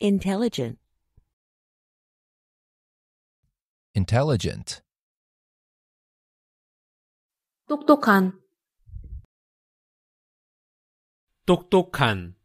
Intelligent. Intelligent. 똑똑한. 똑똑한.